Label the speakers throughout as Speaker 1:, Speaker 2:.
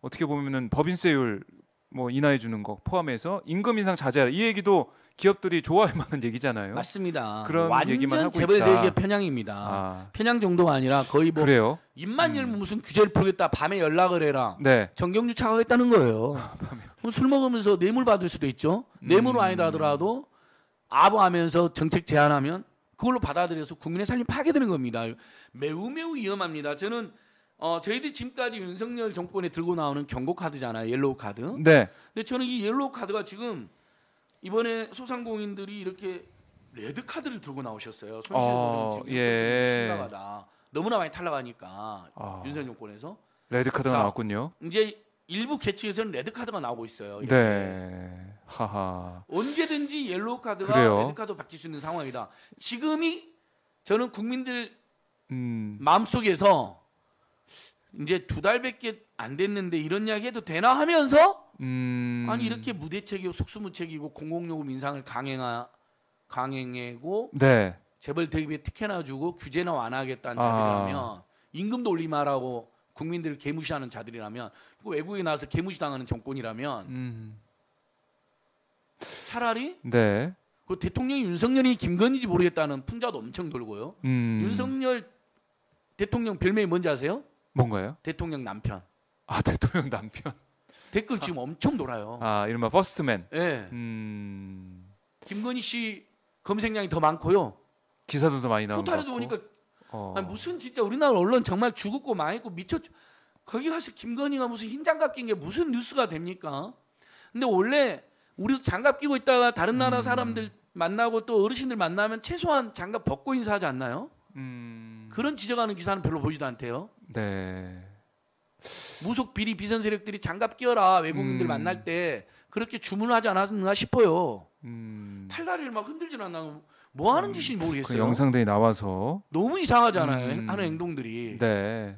Speaker 1: 어떻게 보면은 법인세율 뭐 인하해 주는 거 포함해서 임금 인상 자제하라 이 얘기도 기업들이 좋아할 만한
Speaker 2: 얘기잖아요. 맞습니다. 그런 완전 얘기만 하고 재벌 대기의 편향입니다. 아. 편향 정도가 아니라 거의 뭐 그래요? 입만 음. 열면 음. 무슨 규제를 풀겠다. 밤에 연락을 해라. 네. 정경주 차가겠다는 거예요. 그럼 술 먹으면서 뇌물 받을 수도 있죠. 음. 뇌물은 음. 아니다 하더라도 아부하면서 정책 제안하면 그걸로 받아들여서 국민의 삶이 파괴되는 겁니다. 매우 매우 위험합니다. 저는 어, 저희들이 지금까지 윤석열 정권에 들고 나오는 경고 카드잖아요. 옐로우 카드. 네. 근데 저는 이 옐로우 카드가 지금 이번에 소상공인들이 이렇게 레드 카드를 들고 나오셨어요. 손실보는 아, 지금 예. 심각하다. 너무나 많이 탈락하니까 어. 윤석열 정권에서 레드 카드가 자, 나왔군요. 이제 일부 계층에서는 레드 카드가 나오고 있어요. 이렇게. 네. 하하. 언제든지 옐로우 카드가 그래요? 레드 카드 바뀔 수 있는 상황이다. 지금이 저는 국민들 음. 마음속에서 이제 두 달밖에 안 됐는데 이런 이야기 해도 되나 하면서 음... 아니 이렇게 무대책이고 속수무책이고 공공요금 인상을 강행하 강행하고 네. 재벌 대기업에 특혜나 주고 규제나 완화하겠다는 아. 자들이라면 임금도 올리마라고 국민들을 개무시하는 자들이라면 외국에 나와서 개무시당하는 정권이라면 음... 차라리 네. 그 대통령이 윤석열이 김건희지 모르겠다는 풍자도 엄청 돌고요. 음... 윤석열 대통령 별명이 뭔지 아세요? 뭔가요? 대통령 남편. 아 대통령 남편. 댓글 지금 엄청 돌아요.
Speaker 1: 아 이른바 퍼스트맨.
Speaker 2: 예. 네. 음... 김건희 씨 검색량이 더 많고요.
Speaker 1: 기사도 더 많이 나오고. 포탈에도 보니까
Speaker 2: 어... 아니, 무슨 진짜 우리나라 언론 정말 죽었고 망했고 미쳐 거기 가서 김건희가 무슨 흰장갑 낀 게 무슨 뉴스가 됩니까? 근데 원래 우리도 장갑 끼고 있다가 다른 나라 음. 사람들 음... 만나고 또 어르신들 만나면 최소한 장갑 벗고 인사하지 않나요? 음... 그런 지적하는 기사는 별로 보지도 않대요.
Speaker 1: 네.
Speaker 2: 무속 비리 비선 세력들이 장갑 끼어라 외국인들 음. 만날 때 그렇게 주문하지 않았나 싶어요. 음. 팔다리를 막 흔들질 않나 뭐 하는 음, 짓인지 그 모르겠어요. 그 영상들이 나와서 너무 이상하잖아요 음, 음. 하는 행동들이. 네.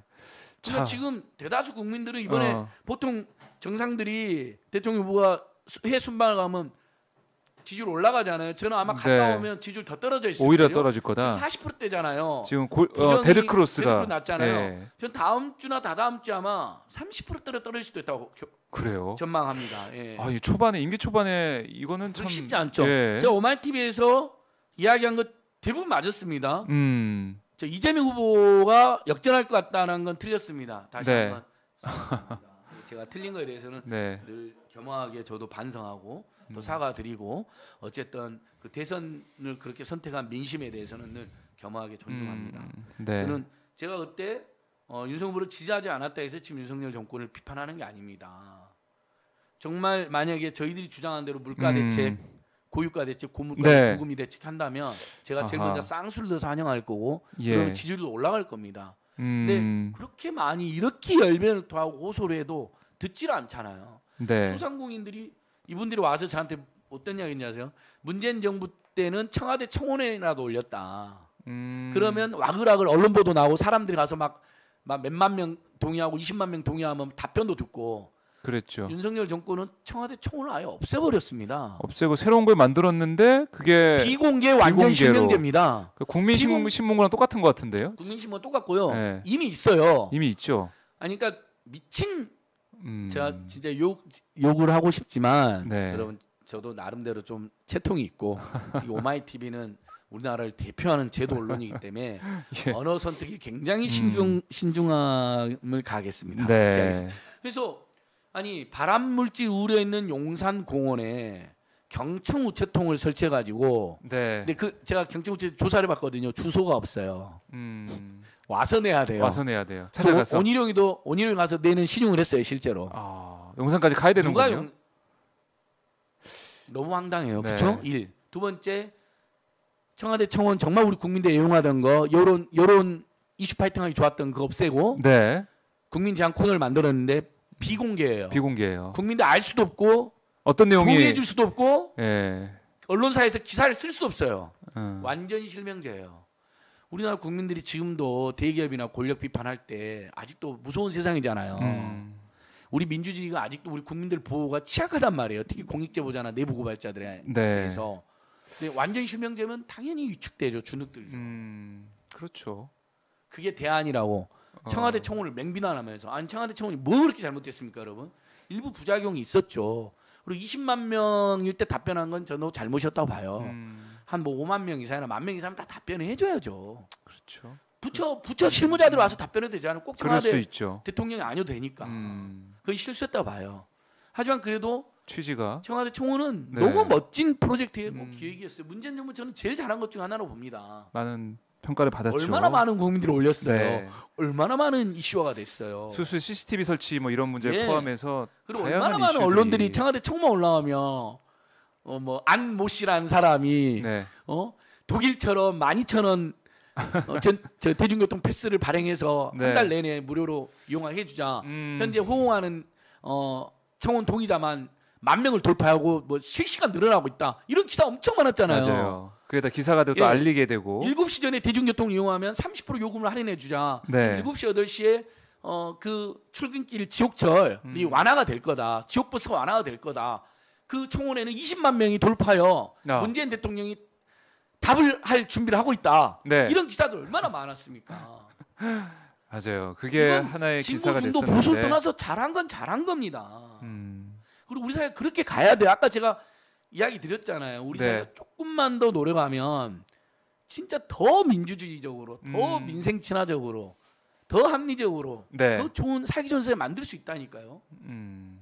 Speaker 2: 그러니까 자. 지금 대다수 국민들은 이번에 어. 보통 정상들이 대통령 후보가 해 순방을 가면 지지율 올라가잖아요. 저는 아마 갔다 네. 오면 지지율 더 떨어져 있어요. 오히려 떨어질 거다. 40%대잖아요. 지금 고, 어, 데드크로스가 낮잖아요. 네. 전 다음 주나 다다음 주 아마 30%대로 떨어질 수도 있다고 그래요. 전망합니다. 예. 아, 이 초반에 임기 초반에 이거는 참 쉽지 않죠. 예. 제가 오마이 TV에서 이야기한 것 대부분 맞았습니다. 음. 저 이재명 후보가 역전할 것 같다는 건 틀렸습니다. 다시 네. 한번 예, 제가 틀린 거에 대해서는 네. 늘 겸허하게 저도 반성하고 음. 또 사과드리고 어쨌든 그 대선을 그렇게 선택한 민심에 대해서는 늘 겸허하게 존중합니다. 음, 네. 저는 제가 그때 어, 윤석열을 지지하지 않았다 해서 지금 윤석열 정권을 비판하는 게 아닙니다. 정말 만약에 저희들이 주장한 대로 물가 대책, 음. 고유가 대책, 고물가 네. 고금리 대책 한다면 제가 제일 아하. 먼저 쌍수를 넣어서 환영할 거고 예. 그러면 지지율도 올라갈 겁니다. 근데 음. 그렇게 많이 이렇게 열변을 토하고 호소를 해도 듣질 않잖아요. 네. 소상공인들이 이분들이 와서 저한테 어떤 이야기냐하세요 문재인 정부 때는 청와대 청원회라도 올렸다. 음. 그러면 와글와글 언론 보도 나오고 사람들이 가서 막, 막 몇만 명 동의하고 20만 명 동의하면 답변도 듣고 그렇죠 윤석열 정권은 청와대 청원을 아예 없애버렸습니다.
Speaker 1: 없애고 새로운 걸 만들었는데 그게 비공개 완전 비 실명제입니다. 그 국민신문 비공... 신문과 똑같은 것 같은데요?
Speaker 2: 국민신문 똑같고요. 네. 이미 있어요. 이미 있죠. 아니 그러니까 미친 음. 제가 진짜 욕 욕을 하고 싶지만 네. 여러분 저도 나름대로 좀 채통이 있고 오마이 TV는 우리나라를 대표하는 제도 언론이기 때문에 예. 언어 선택이 굉장히 음. 신중 음. 신중함을 가겠습니다. 네. 그래서 아니 발암 물질 우려 있는 용산 공원에 경청 우체통을 설치해 가지고 네. 근데 그 제가 경청 우체 조사를 봤거든요. 주소가 없어요. 음. 와서 내야 돼요. 와서 내야 돼요. 찾아가서. 온일용이도 온일용 가서 내는 신용을 했어요 실제로. 아 용산까지 가야 되는 거요 예 용... 너무 황당해요. 네. 그렇죠? 일. 두 번째 청와대 청원 정말 우리 국민들 애용하던 거 요런 요런 이슈 파이팅하기 좋았던 그거 없애고 네. 국민 제안 코너를 만들었는데 비공개예요.
Speaker 1: 비공개예요.
Speaker 2: 국민들 알 수도 없고 어떤 내용이 공개해 줄 수도 없고 예. 언론사에서 기사를 쓸 수도 없어요. 음. 완전 실명제예요. 우리나라 국민들이 지금도 대기업이나 권력 비판할 때 아직도 무서운 세상이잖아요. 음. 우리 민주주의가 아직도 우리 국민들 보호가 취약하단 말이에요. 특히 공익제보자나 내부 고발자들에 네. 대해서. 근데 완전 실명제면 당연히 위축되죠 주눅들죠. 음. 그렇죠. 그게 대안이라고 어. 청와대 청원을 맹비난하면서 아안 청와대 청원이 뭐 그렇게 잘못됐습니까, 여러분? 일부 부작용이 있었죠. 그리고 20만 명일 때 답변한 건 저도 잘못이었다고 봐요. 음. 한뭐 5만 명 이상이나 만명 이상이면 다 답변을 해줘야죠. 그렇죠. 부처 부처 실무자들 와서 답변해도 되지 않아요? 꼭청 있죠. 대통령이 아니어도 되니까. 음. 그건 실수였다 봐요. 하지만 그래도 취지가 청와대 총무는 네. 너무 멋진 프로젝트의 뭐 음. 기획이었어요. 문재인 정부 저는 제일 잘한 것 중 하나로 봅니다.
Speaker 1: 많은 평가를 받았죠. 얼마나 많은 국민들이 올렸어요. 네.
Speaker 2: 얼마나 많은 이슈화가 됐어요.
Speaker 1: 수술 CCTV 설치 뭐 이런 문제 네. 예. 포함해서 그리고 얼마나 많은 이슈들이. 언론들이
Speaker 2: 청와대 총무올라가면 어, 뭐 안모 씨라는 사람이 네. 어 독일처럼 1 2 0 0 0원 어, 전, 저 대중교통 패스를 발행해서 네. 한달 내내 무료로 이용하게 해주자. 음. 현재 호응하는 어, 청원 동의자만 만 명을 돌파하고 뭐 실시간 늘어나고 있다. 이런 기사 엄청 많았잖아요. 맞아요. 그게
Speaker 1: 다 기사가 되고 예. 알리게 되고.
Speaker 2: 7시 전에 대중교통 이용하면 30% 요금을 할인해 주자. 네. 7시 8시에 어, 그 출근길 지옥철이 음. 완화가 될 거다. 지옥버스가 완화가 될 거다. 그 청원에는 20만 명이 돌파하여 아. 문재인 대통령이 답을 할 준비를 하고 있다. 네. 이런 기사들 얼마나 많았습니까?
Speaker 1: 맞아요. 그게 하나의 기사가 됐었는데. 진보 보수를 떠나서
Speaker 2: 잘한 건 잘한 겁니다. 음. 그리고 우리 사회 그렇게 가야 돼. 아까 제가 이야기 드렸잖아요. 우리 네. 사회가 조금만 더 노력하면 진짜 더 민주주의적으로, 더 음. 민생 친화적으로, 더 합리적으로, 네. 더 좋은 살기 좋은 사회 만들 수 있다니까요. 음.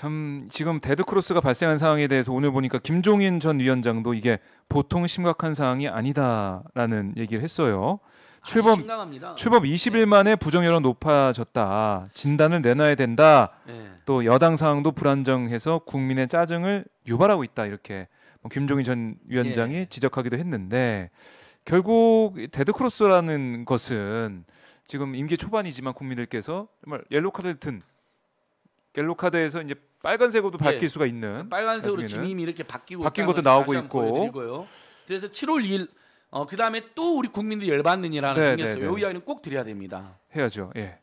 Speaker 1: 참 지금 데드크로스가 발생한 상황에 대해서 오늘 보니까 김종인 전 위원장도 이게 보통 심각한 상황이 아니다라는 얘기를 했어요. 출범 심각합니다. 출범 20일 만에 부정 여론 높아졌다. 진단을 내놔야 된다. 네. 또 여당 상황도 불안정해서 국민의 짜증을 유발하고 있다. 이렇게 뭐 김종인 전 위원장이 네. 지적하기도 했는데 결국 데드크로스라는 것은 지금 임기 초반이지만 국민들께서 정말 옐로카드 든 옐로카드에서 이제
Speaker 2: 빨간색으로도 예. 바뀔 예. 수가 있는 빨간색으로 지님이 이렇게 바뀌고 바뀐 것도 나오고 있고 그래서 7월 2일 어, 그 다음에 또 우리 국민들 열받느니라는 생겼어요. 네, 네, 네. 이 이야기는 꼭 드려야 됩니다.
Speaker 1: 해야죠. 예.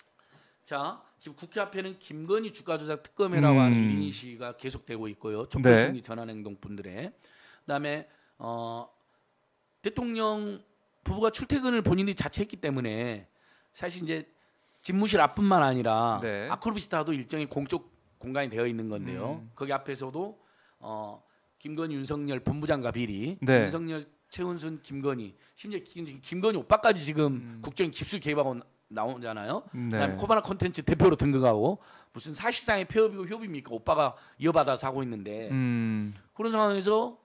Speaker 2: 자 지금 국회 앞에는 김건희 주가 조작 특검회라고 음. 하는 인시가 계속되고 있고요. 촛불승리 전환행동 분들의 그다음에 어, 대통령 부부가 출퇴근을 본인이 자체했기 때문에 사실 이제 집무실 앞뿐만 아니라 아크로비스타도 일정의 공적 공간이 되어 있는 건데요. 음. 거기 앞에서도 어, 김건희 윤석열 본부장과 비리, 네. 윤석열 최은순 김건희, 심지어 김, 김건희 오빠까지 지금 음. 국정에 깊숙이 개입하고 나오잖아요. 네. 그다음에 코바나 콘텐츠 대표로 등극하고 무슨 사실상의 폐업이고 협입니까? 오빠가 이어받아서 하고 있는데 음. 그런 상황에서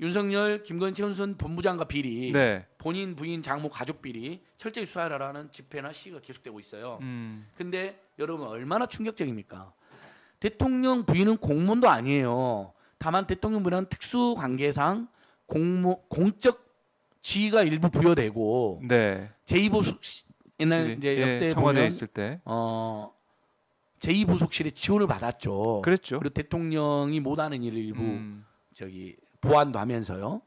Speaker 2: 윤석열, 김건희, 최은순 본부장과 비리, 네. 본인 부인 장모 가족 비리 철저히 수사하라는 집회나 시위가 계속되고 있어요. 음. 근데 여러분 얼마나 충격적입니까? 대통령 부인은 공무원도 아니에요. 다만 대통령 부인은 특수 관계상 공무 공적 지위가 일부 부여되고 네. 제2보수 옛날 네. 이제 네. 역대 청 있을 때 어, 제2보속실의 지원을 받았죠. 그랬죠. 그리고 대통령이 못하는 일을 일부 음. 저기 보완도 하면서요.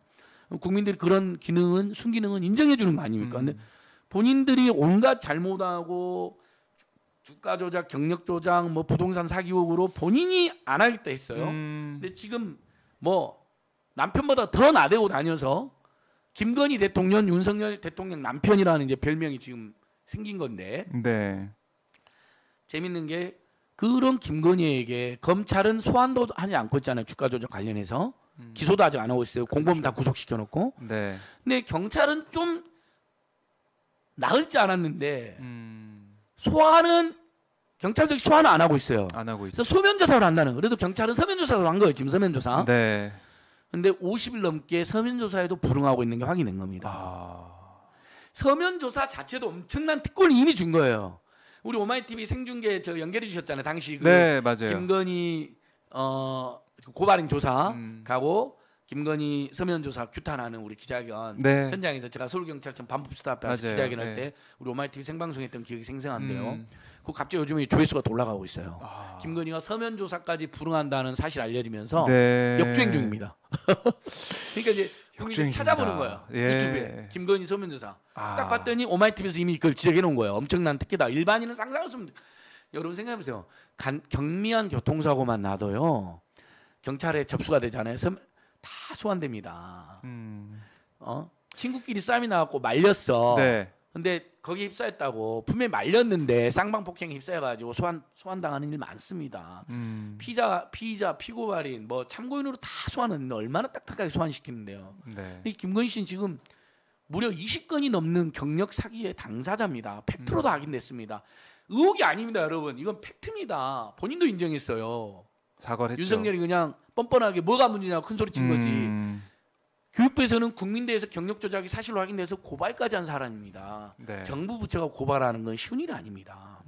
Speaker 2: 국민들이 그런 기능은 순기능은 인정해 주는 거 아닙니까? 음. 근데 본인들이 온갖 잘못하고 주가 조작, 경력 조작, 뭐 부동산 사기 의혹으로 본인이 안 하겠다 했어요. 음. 근데 지금 뭐 남편보다 더 나대고 다녀서 김건희 대통령, 윤석열 대통령 남편이라는 이제 별명이 지금 생긴 건데. 네. 재밌는 게 그런 김건희에게 검찰은 소환도 하지 않고 있잖아요. 주가 조작 관련해서. 음. 기소도 아직 안 하고 있어요. 공범 그렇죠. 다 구속시켜 놓고. 네. 근데 경찰은 좀 나을지 않았는데 음. 소환은 경찰들이 소환을 안 하고 있어요. 안 하고 있어. 소면 조사를 한다는. 그래도 경찰은 서면 조사로 한 거예요. 지금 서면 조사. 네. 근데 50일 넘게 서면 조사에도 불응하고 있는 게 확인된 겁니다. 아... 서면 조사 자체도 엄청난 특권을 이미 준 거예요. 우리 오마이 TV 생중계 저 연결해 주셨잖아요. 당시 그 네, 맞아요. 김건희 어그 고발인 조사 음. 가고 김건희 서면 조사 규탄하는 우리 기자회견 네. 현장에서 제가 서울경찰청 반부수사 앞에 와서 기자회견할 네. 때 우리 오마이TV 생방송했던 기억이 생생한데요. 음. 그 갑자기 요즘에 조회수가 돌아가고 있어요. 아. 김건희가 서면 조사까지 불응한다는 사실 알려지면서 네. 역주행 중입니다. 그러니까 이제 국민이 찾아보는 거예요. 예. 유튜브에 김건희 서면 조사 아. 딱 봤더니 오마이TV에서 이미 그걸 지적해 놓은 거예요. 엄청난 특혜다. 일반인은 상상할 수 없는. 여러분 생각해보세요. 간, 경미한 교통사고만 나도요. 경찰에 접수가 되잖아요. 다 소환됩니다. 음. 어? 친구끼리 싸움이 나갖고 말렸어. 네. 근데 거기 휩싸였다고 분명히 말렸는데 쌍방 폭행에 휩싸여가지고 소환 소환당하는 일 많습니다. 음. 피자 피자 피고발인 뭐 참고인으로 다소환은 얼마나 딱딱하게 소환시키는데요. 네. 이 김건희 씨는 지금 무려 20건이 넘는 경력 사기의 당사자입니다. 팩트로도 음. 확인됐습니다. 의혹이 아닙니다, 여러분. 이건 팩트입니다. 본인도 인정했어요. 사과를 했죠. 윤석열이 그냥 뻔뻔하게 뭐가 문제냐고 큰 소리 친 음... 거지. 교육부에서는 국민대에서 경력 조작이 사실로 확인돼서 고발까지 한 사람입니다. 네. 정부 부처가 고발하는 건 쉬운 일 아닙니다.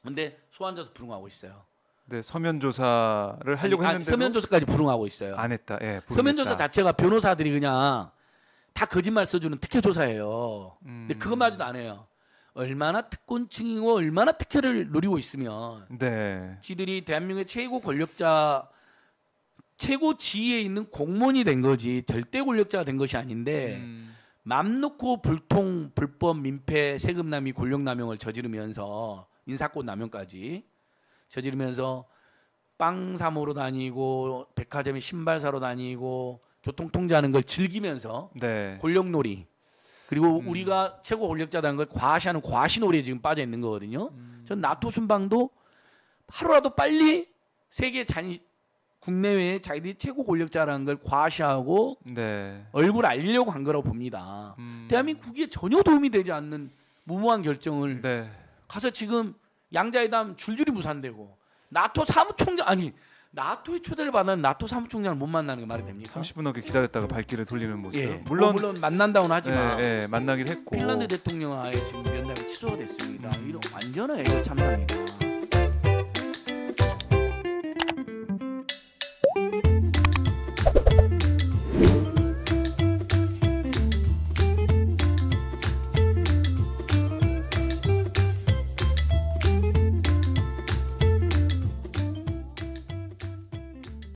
Speaker 2: 그런데 음... 소환자도 불응하고 있어요. 네, 서면 조사를 하려고 했는데 서면 조사까지 불응하고 있어요. 안 했다. 예, 서면 조사 자체가 변호사들이 그냥 다 거짓말 써주는 특혜 조사예요. 음... 근데 그것마저도 안 해요. 얼마나 특권층이고 얼마나 특혜를 누리고 있으면 네. 지들이 대한민국의 최고 권력자 최고 지위에 있는 공무원이 된 거지 절대 권력자가 된 것이 아닌데 음. 맘 놓고 불통 불법 민폐 세금남이 권력남용을 저지르면서 인사권 남용까지 저지르면서 빵 사모로 다니고 백화점에 신발 사러 다니고 교통통제하는 걸 즐기면서 네. 권력놀이 그리고 음. 우리가 최고 권력자라는 걸 과시하는 과시놀이에 지금 빠져 있는 거거든요. 음. 전 나토 순방도 하루라도 빨리 세계 잔 국내외에 자기들이 최고 권력자라는 걸 과시하고 네. 얼굴 알리려고 한 거라고 봅니다. 음. 대한민국에 전혀 도움이 되지 않는 무모한 결정을 네. 가서 지금 양자회담 줄줄이 무산되고 나토 사무총장 아니 나토의 초대를 받는 나토 사무총장을 못 만나는 게 말이 어, 됩니까? 30분
Speaker 1: 넘게 기다렸다가 발길을 돌리는 모습. 예. 물론, 어,
Speaker 2: 물론 만난다고는 하지만 예, 예, 만나긴 했고. 핀란드 대통령 아예 지금 면담이 취소가 됐습니다. 이런 완전한 애교 참사입니다.